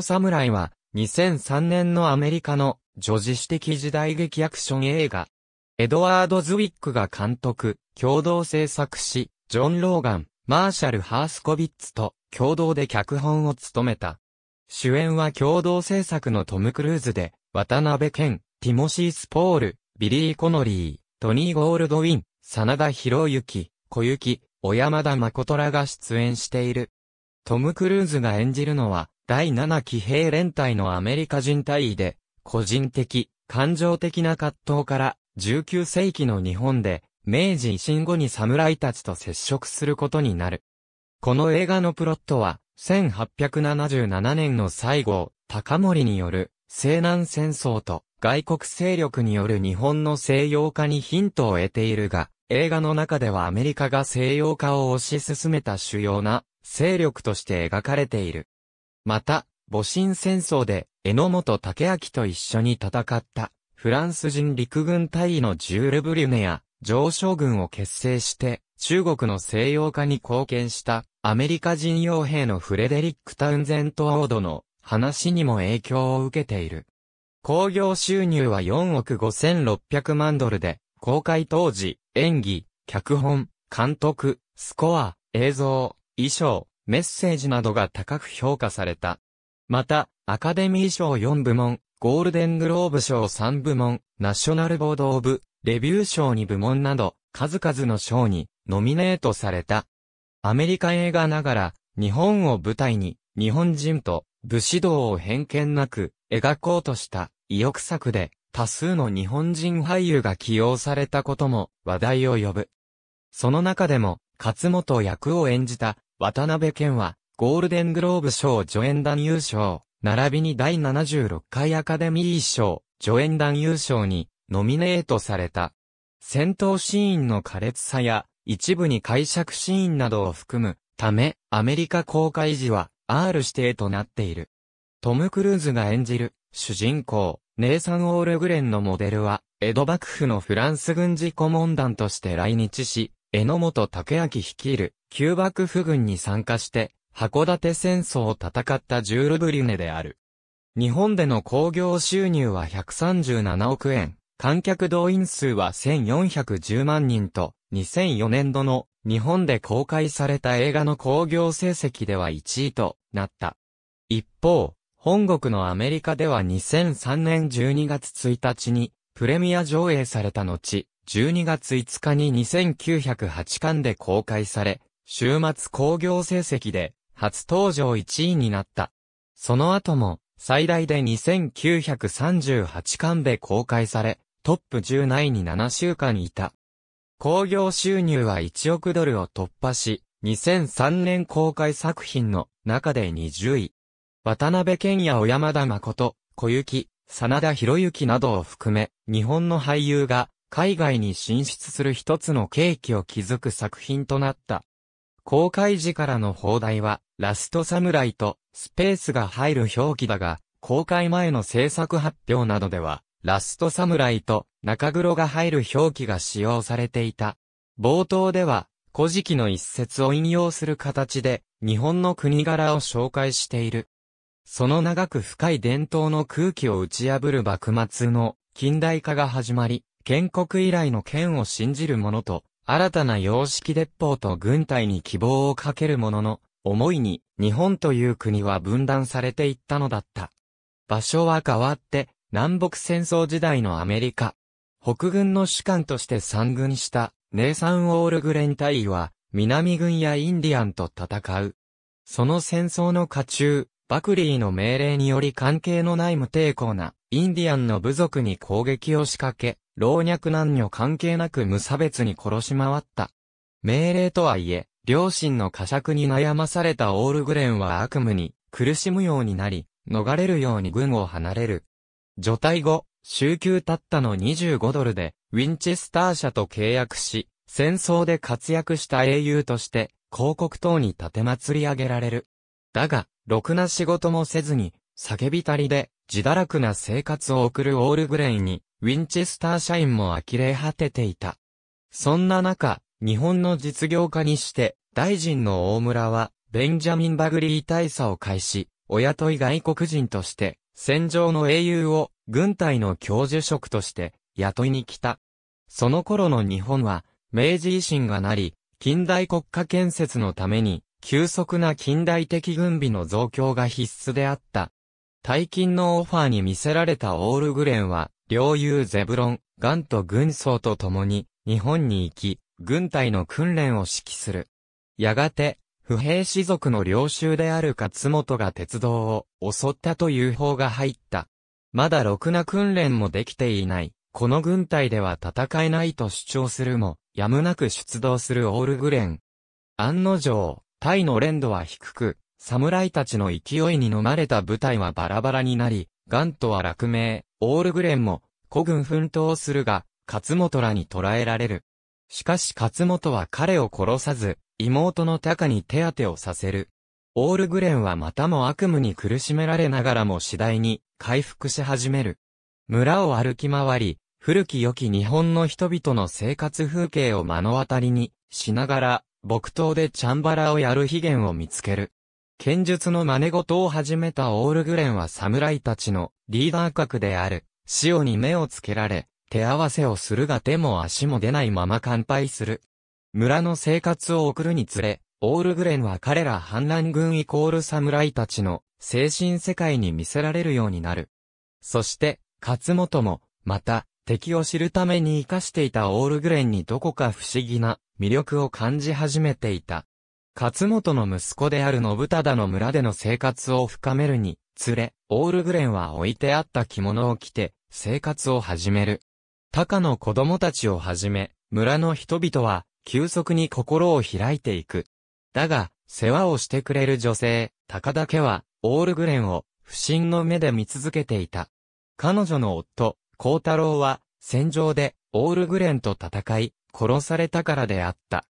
侍は、2003年のアメリカの女児史的時代劇アクション映画。エドワード・ズウィックが監督、共同制作し、ジョン・ローガン、マーシャル・ハースコビッツと共同で脚本を務めた。主演は共同制作のトム・クルーズで、渡辺健、ティモシー・スポール、ビリー・コノリー、トニー・ゴールドウィン、真田広之、小雪、小山田誠らが出演している。トム・クルーズが演じるのは、第7騎兵連隊のアメリカ人隊医で、個人的、感情的な葛藤から、19世紀の日本で、明治維新後に侍たちと接触することになる。この映画のプロットは、1877年の西郷、高森による、西南戦争と、外国勢力による日本の西洋化にヒントを得ているが、映画の中ではアメリカが西洋化を推し進めた主要な勢力として描かれている。また、戊辰戦争で、榎本武明と一緒に戦った、フランス人陸軍大尉のジュール・ブリュネや、上将軍を結成して、中国の西洋化に貢献した、アメリカ人傭兵のフレデリック・タウンゼント・オードの話にも影響を受けている。興行収入は4億5600万ドルで、公開当時、演技、脚本、監督、スコア、映像、衣装、メッセージなどが高く評価された。また、アカデミー賞4部門、ゴールデングローブ賞3部門、ナショナルボード・オブ・レビュー賞2部門など、数々の賞にノミネートされた。アメリカ映画ながら、日本を舞台に、日本人と武士道を偏見なく描こうとした意欲作で、多数の日本人俳優が起用されたことも話題を呼ぶ。その中でも、勝本役を演じた渡辺健は、ゴールデングローブ賞助演団優勝、並びに第76回アカデミー賞、助演団優勝に、ノミネートされた。戦闘シーンの苛烈さや、一部に解釈シーンなどを含む、ため、アメリカ公開時は、R 指定となっている。トム・クルーズが演じる、主人公、ネイサン・オールグレンのモデルは、江戸幕府のフランス軍事顧問団として来日し、榎本武明率いる旧幕府軍に参加して、函館戦争を戦ったジュール・ブリュネである。日本での興行収入は137億円、観客動員数は1410万人と、2004年度の日本で公開された映画の興行成績では1位となった。一方、本国のアメリカでは2003年12月1日にプレミア上映された後、12月5日に2908巻で公開され、週末興行成績で初登場1位になった。その後も、最大で2938巻で公開され、トップ10内に7週間いた。興行収入は1億ドルを突破し、2003年公開作品の中で20位。渡辺健や小山田誠、小雪、真田博之などを含め、日本の俳優が海外に進出する一つの契機を築く作品となった。公開時からの放題は、ラストサムライとスペースが入る表記だが、公開前の制作発表などでは、ラストサムライと中黒が入る表記が使用されていた。冒頭では、古事記の一節を引用する形で、日本の国柄を紹介している。その長く深い伝統の空気を打ち破る幕末の近代化が始まり、建国以来の剣を信じる者と、新たな様式鉄砲と軍隊に希望をかける者の、思いに、日本という国は分断されていったのだった。場所は変わって、南北戦争時代のアメリカ。北軍の主幹として参軍した、ネイサン・オールグレン隊は、南軍やインディアンと戦う。その戦争の下中、バクリーの命令により関係のない無抵抗なインディアンの部族に攻撃を仕掛け、老若男女関係なく無差別に殺し回った。命令とはいえ、両親の過酌に悩まされたオールグレンは悪夢に苦しむようになり、逃れるように軍を離れる。除隊後、週休たったの25ドルで、ウィンチェスター社と契約し、戦争で活躍した英雄として、広告等に立て祭り上げられる。だが、ろくな仕事もせずに、叫びたりで、自堕落な生活を送るオールグレイに、ウィンチェスター社員も呆れ果てていた。そんな中、日本の実業家にして、大臣の大村は、ベンジャミン・バグリー大佐を介し、お雇い外国人として、戦場の英雄を、軍隊の教授職として、雇いに来た。その頃の日本は、明治維新がなり、近代国家建設のために、急速な近代的軍備の増強が必須であった。大金のオファーに見せられたオールグレンは、領有ゼブロン、ガンと軍曹と共に、日本に行き、軍隊の訓練を指揮する。やがて、不平士族の領州である勝本が鉄道を襲ったという方が入った。まだろくな訓練もできていない。この軍隊では戦えないと主張するも、やむなく出動するオールグレン。案の定、タイの連度は低く、侍たちの勢いに飲まれた部隊はバラバラになり、ガントは落命、オールグレンも、孤軍奮闘するが、勝本らに捕らえられる。しかし勝本は彼を殺さず、妹のカに手当てをさせる。オールグレンはまたも悪夢に苦しめられながらも次第に回復し始める。村を歩き回り、古き良き日本の人々の生活風景を目の当たりにしながら、木刀でチャンバラをやる悲言を見つける。剣術の真似事を始めたオールグレンは侍たちのリーダー格である、潮に目をつけられ、手合わせをするが手も足も出ないまま乾杯する。村の生活を送るにつれ、オールグレンは彼ら反乱軍イコール侍たちの精神世界に見せられるようになる。そして、勝本も、また、敵を知るために生かしていたオールグレンにどこか不思議な魅力を感じ始めていた。勝本の息子である信忠の村での生活を深めるに、つれ、オールグレンは置いてあった着物を着て、生活を始める。高の子供たちをはじめ、村の人々は、急速に心を開いていく。だが、世話をしてくれる女性、高だけは、オールグレンを、不審の目で見続けていた。彼女の夫、幸太郎は、戦場で、オールグレンと戦い、殺されたからであった。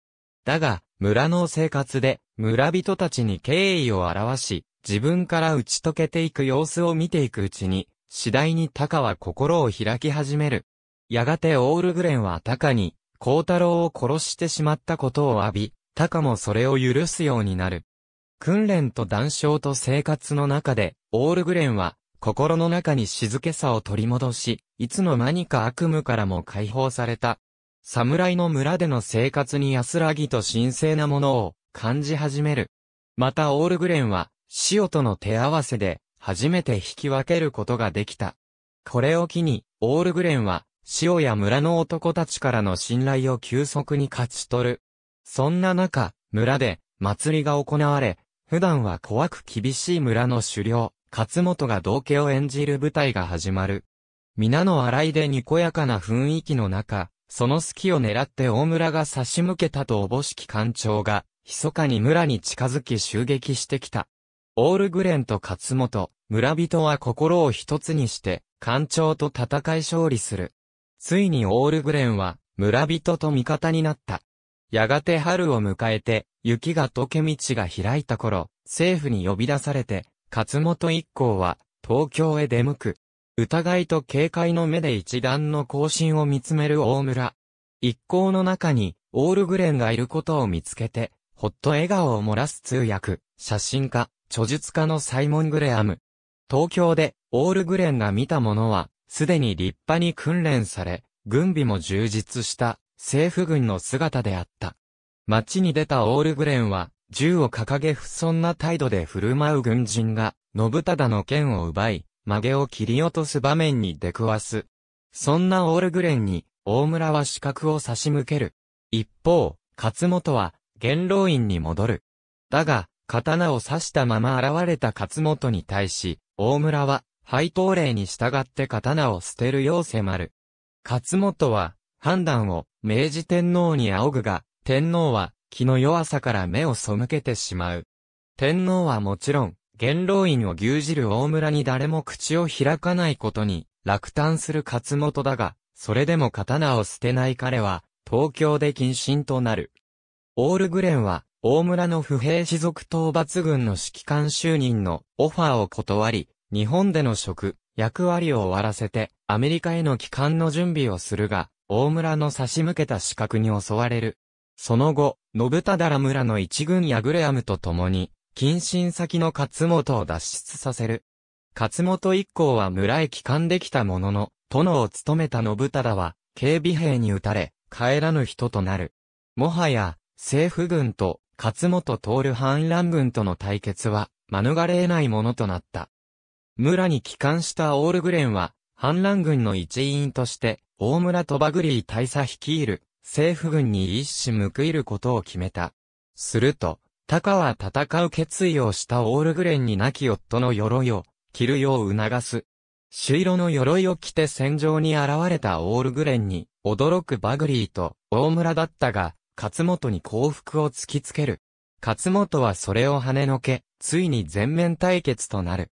だが、村の生活で、村人たちに敬意を表し、自分から打ち解けていく様子を見ていくうちに、次第にタカは心を開き始める。やがてオールグレンはタカに、光太郎を殺してしまったことを浴び、タカもそれを許すようになる。訓練と談笑と生活の中で、オールグレンは、心の中に静けさを取り戻し、いつの間にか悪夢からも解放された。侍の村での生活に安らぎと神聖なものを感じ始める。またオールグレンは、塩との手合わせで、初めて引き分けることができた。これを機に、オールグレンは、塩や村の男たちからの信頼を急速に勝ち取る。そんな中、村で、祭りが行われ、普段は怖く厳しい村の狩猟、勝本が道家を演じる舞台が始まる。皆の洗いでにこやかな雰囲気の中、その隙を狙って大村が差し向けたとおぼしき艦長が、密かに村に近づき襲撃してきた。オールグレンと勝本、村人は心を一つにして、艦長と戦い勝利する。ついにオールグレンは、村人と味方になった。やがて春を迎えて、雪が溶け道が開いた頃、政府に呼び出されて、勝本一行は、東京へ出向く。疑いと警戒の目で一段の更新を見つめる大村。一行の中に、オールグレンがいることを見つけて、ほっと笑顔を漏らす通訳、写真家、著述家のサイモン・グレアム。東京で、オールグレンが見たものは、すでに立派に訓練され、軍備も充実した、政府軍の姿であった。街に出たオールグレンは、銃を掲げ不遜な態度で振る舞う軍人が、信忠の剣を奪い、曲げを切り落とす場面に出くわす。そんなオールグレンに、大村は資格を差し向ける。一方、勝本は、元老院に戻る。だが、刀を刺したまま現れた勝本に対し、大村は、配当令に従って刀を捨てるよう迫る。勝本は、判断を、明治天皇に仰ぐが、天皇は、気の弱さから目を背けてしまう。天皇はもちろん、元老院を牛耳る大村に誰も口を開かないことに、落胆する勝本だが、それでも刀を捨てない彼は、東京で謹慎となる。オールグレンは、大村の不平士族討伐軍の指揮官就任のオファーを断り、日本での職、役割を終わらせて、アメリカへの帰還の準備をするが、大村の差し向けた資格に襲われる。その後、信忠村の一軍ヤグレアムと共に、近親先の勝本を脱出させる。勝本一行は村へ帰還できたものの、殿を務めた信忠は、警備兵に撃たれ、帰らぬ人となる。もはや、政府軍と勝本徹反乱軍との対決は、免れ得ないものとなった。村に帰還したオールグレンは、反乱軍の一員として、大村トバグリー大佐率いる、政府軍に一矢報いることを決めた。すると、タカは戦う決意をしたオールグレンに亡き夫の鎧を着るよう促す。朱色の鎧を着て戦場に現れたオールグレンに驚くバグリーと大村だったが、勝本に幸福を突きつける。勝本はそれを跳ねのけ、ついに全面対決となる。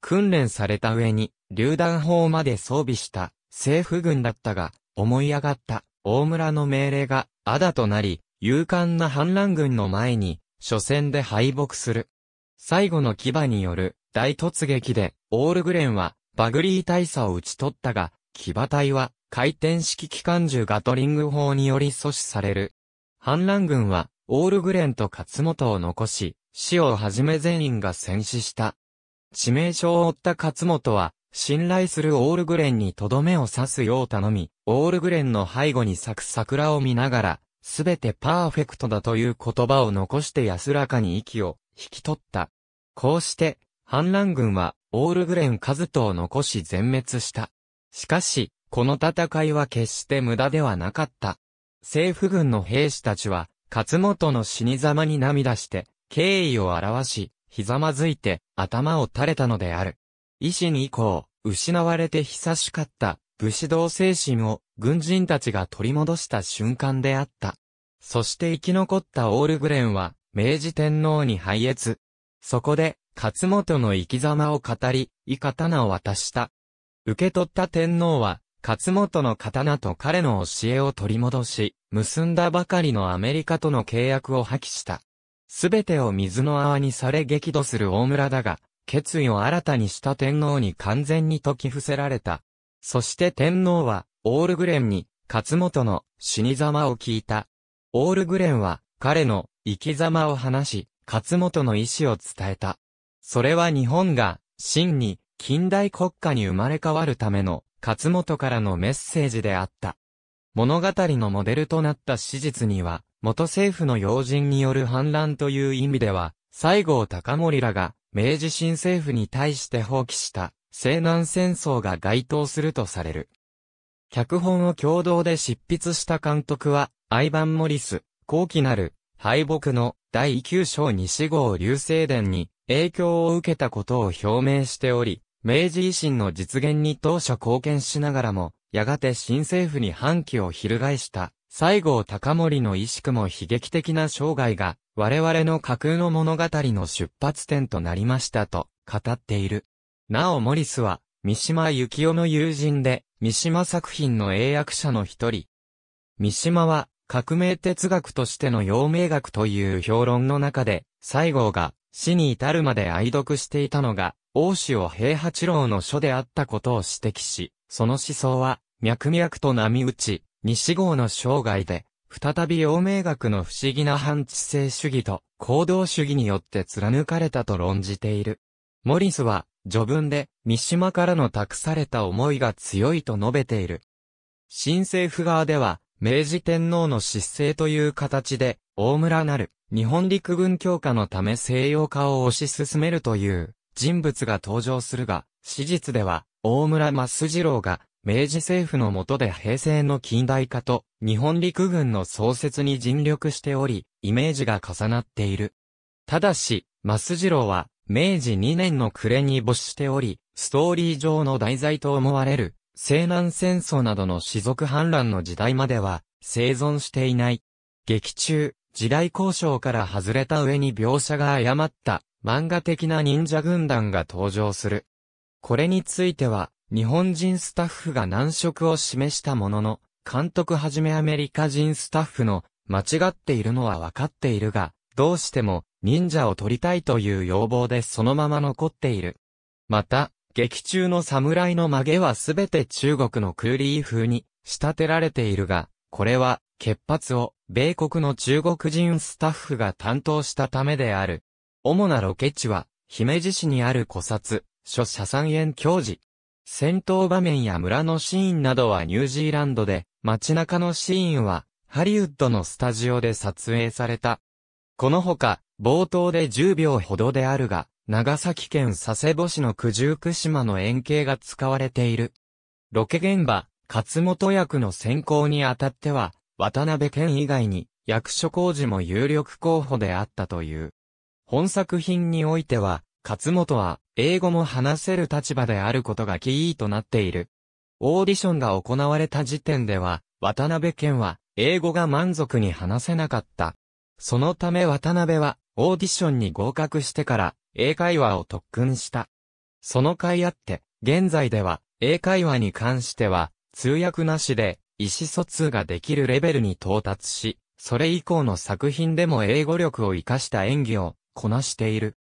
訓練された上に、榴弾砲まで装備した政府軍だったが、思い上がった大村の命令が、あだとなり、勇敢な反乱軍の前に初戦で敗北する。最後の牙による大突撃で、オールグレンはバグリー大佐を討ち取ったが、騎馬隊は回転式機関銃ガトリング砲により阻止される。反乱軍はオールグレンと勝本を残し、死をはじめ全員が戦死した。致命傷を負った勝本は、信頼するオールグレンにとどめを刺すよう頼み、オールグレンの背後に咲く桜を見ながら、すべてパーフェクトだという言葉を残して安らかに息を引き取った。こうして、反乱軍は、オールグレンカズトを残し全滅した。しかし、この戦いは決して無駄ではなかった。政府軍の兵士たちは、勝元の死に様に涙して、敬意を表し、ひざまずいて、頭を垂れたのである。維新以降、失われて久しかった、武士道精神を軍人たちが取り戻した瞬間であった。そして生き残ったオールグレンは、明治天皇に拝謁。そこで、勝本の生き様を語り、い刀を渡した。受け取った天皇は、勝本の刀と彼の教えを取り戻し、結んだばかりのアメリカとの契約を破棄した。すべてを水の泡にされ激怒する大村だが、決意を新たにした天皇に完全に解き伏せられた。そして天皇は、オールグレンに、勝本の死に様を聞いた。オールグレンは、彼の生き様を話し、勝本の意思を伝えた。それは日本が、真に、近代国家に生まれ変わるための、勝本からのメッセージであった。物語のモデルとなった史実には、元政府の要人による反乱という意味では、西郷隆盛らが、明治新政府に対して放棄した、西南戦争が該当するとされる。脚本を共同で執筆した監督は、アイバン・モリス、後期なる、敗北の第9章西号流星伝に影響を受けたことを表明しており、明治維新の実現に当初貢献しながらも、やがて新政府に反旗を翻した西郷隆盛の意識も悲劇的な生涯が、我々の架空の物語の出発点となりましたと語っている。なおモリスは、三島由紀夫の友人で、三島作品の英訳者の一人。三島は、革命哲学としての陽明学という評論の中で、西郷が死に至るまで愛読していたのが、大塩平八郎の書であったことを指摘し、その思想は、脈々と波打ち、西郷の生涯で、再び陽明学の不思議な反知性主義と行動主義によって貫かれたと論じている。モリスは、序文で、三島からの託された思いが強いと述べている。新政府側では、明治天皇の失勢という形で、大村なる、日本陸軍強化のため西洋化を推し進めるという人物が登場するが、史実では、大村増次郎が、明治政府の下で平成の近代化と日本陸軍の創設に尽力しており、イメージが重なっている。ただし、増次郎は明治2年の暮れに没しており、ストーリー上の題材と思われる、西南戦争などの士族反乱の時代までは、生存していない。劇中、時代交渉から外れた上に描写が誤った、漫画的な忍者軍団が登場する。これについては、日本人スタッフが難色を示したものの、監督はじめアメリカ人スタッフの間違っているのはわかっているが、どうしても忍者を取りたいという要望でそのまま残っている。また、劇中の侍の曲げはすべて中国のクーリー風に仕立てられているが、これは、血髪を米国の中国人スタッフが担当したためである。主なロケ地は、姫路市にある古刹、諸社三園教寺。戦闘場面や村のシーンなどはニュージーランドで、街中のシーンは、ハリウッドのスタジオで撮影された。このほか、冒頭で10秒ほどであるが、長崎県佐世保市の九十九島の円形が使われている。ロケ現場、勝本役の選考にあたっては、渡辺県以外に役所工事も有力候補であったという。本作品においては、勝本は英語も話せる立場であることがキーとなっている。オーディションが行われた時点では、渡辺県は英語が満足に話せなかった。そのため渡辺は、オーディションに合格してから、英会話を特訓した。その甲斐あって、現在では、英会話に関しては、通訳なしで、意思疎通ができるレベルに到達し、それ以降の作品でも英語力を活かした演技をこなしている。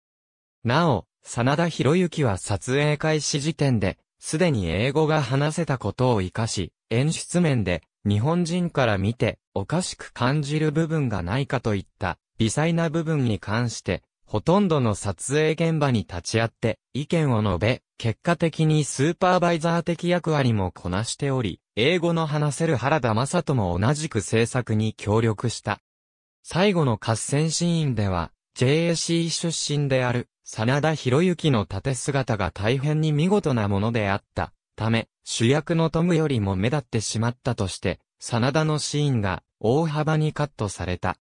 なお、真田広之は撮影開始時点で、すでに英語が話せたことを活かし、演出面で、日本人から見て、おかしく感じる部分がないかといった、微細な部分に関して、ほとんどの撮影現場に立ち会って意見を述べ、結果的にスーパーバイザー的役割もこなしており、英語の話せる原田正人も同じく制作に協力した。最後の合戦シーンでは、JAC 出身である、真田広之の縦姿が大変に見事なものであったため、主役のトムよりも目立ってしまったとして、真田のシーンが大幅にカットされた。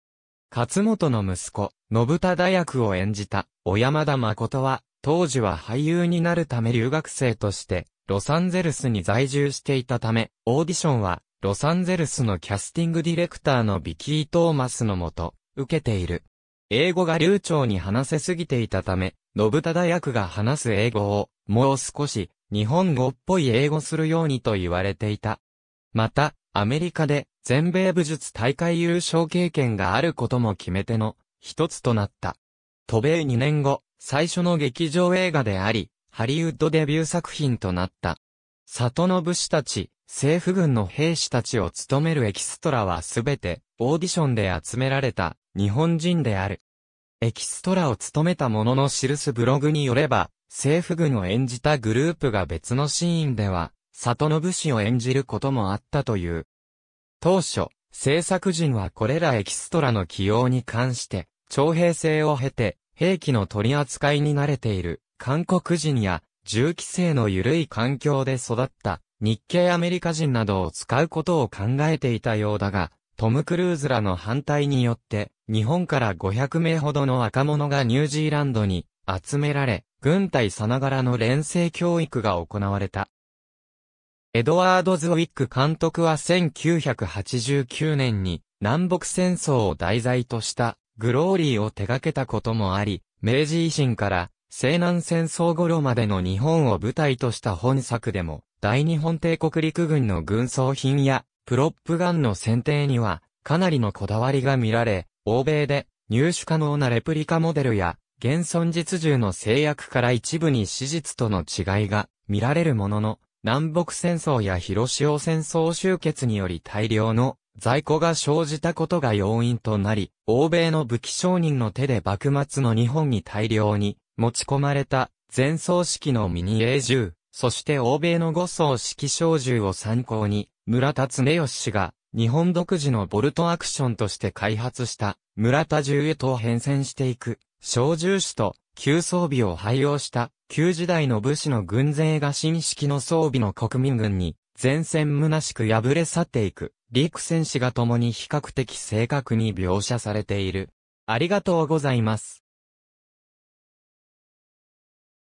勝本の息子、信忠役を演じた、小山田誠は、当時は俳優になるため留学生として、ロサンゼルスに在住していたため、オーディションは、ロサンゼルスのキャスティングディレクターのビキー・トーマスのもと、受けている。英語が流暢に話せすぎていたため、信忠役が話す英語を、もう少し、日本語っぽい英語するようにと言われていた。また、アメリカで全米武術大会優勝経験があることも決め手の一つとなった。渡米2年後、最初の劇場映画であり、ハリウッドデビュー作品となった。里の武士たち、政府軍の兵士たちを務めるエキストラはすべてオーディションで集められた日本人である。エキストラを務めた者の記すブログによれば、政府軍を演じたグループが別のシーンでは、里信氏を演じることもあったという。当初、制作陣はこれらエキストラの起用に関して、徴兵制を経て、兵器の取り扱いに慣れている韓国人や銃規制の緩い環境で育った日系アメリカ人などを使うことを考えていたようだが、トム・クルーズらの反対によって、日本から500名ほどの若者がニュージーランドに集められ、軍隊さながらの連成教育が行われた。エドワード・ズウィック監督は1989年に南北戦争を題材としたグローリーを手掛けたこともあり、明治維新から西南戦争頃までの日本を舞台とした本作でも、大日本帝国陸軍の軍装品やプロップガンの選定にはかなりのこだわりが見られ、欧米で入手可能なレプリカモデルや現存実銃の制約から一部に史実との違いが見られるものの、南北戦争や広潮戦争終結により大量の在庫が生じたことが要因となり、欧米の武器商人の手で幕末の日本に大量に持ち込まれた前奏式のミニ霊銃、そして欧米の五層式小銃を参考に、村田恒義氏が日本独自のボルトアクションとして開発した村田銃へと変遷していく小銃種と旧装備を廃用した旧時代の武士の軍勢が新式の装備の国民軍に前線虚しく敗れ去っていく陸戦士が共に比較的正確に描写されている。ありがとうございます。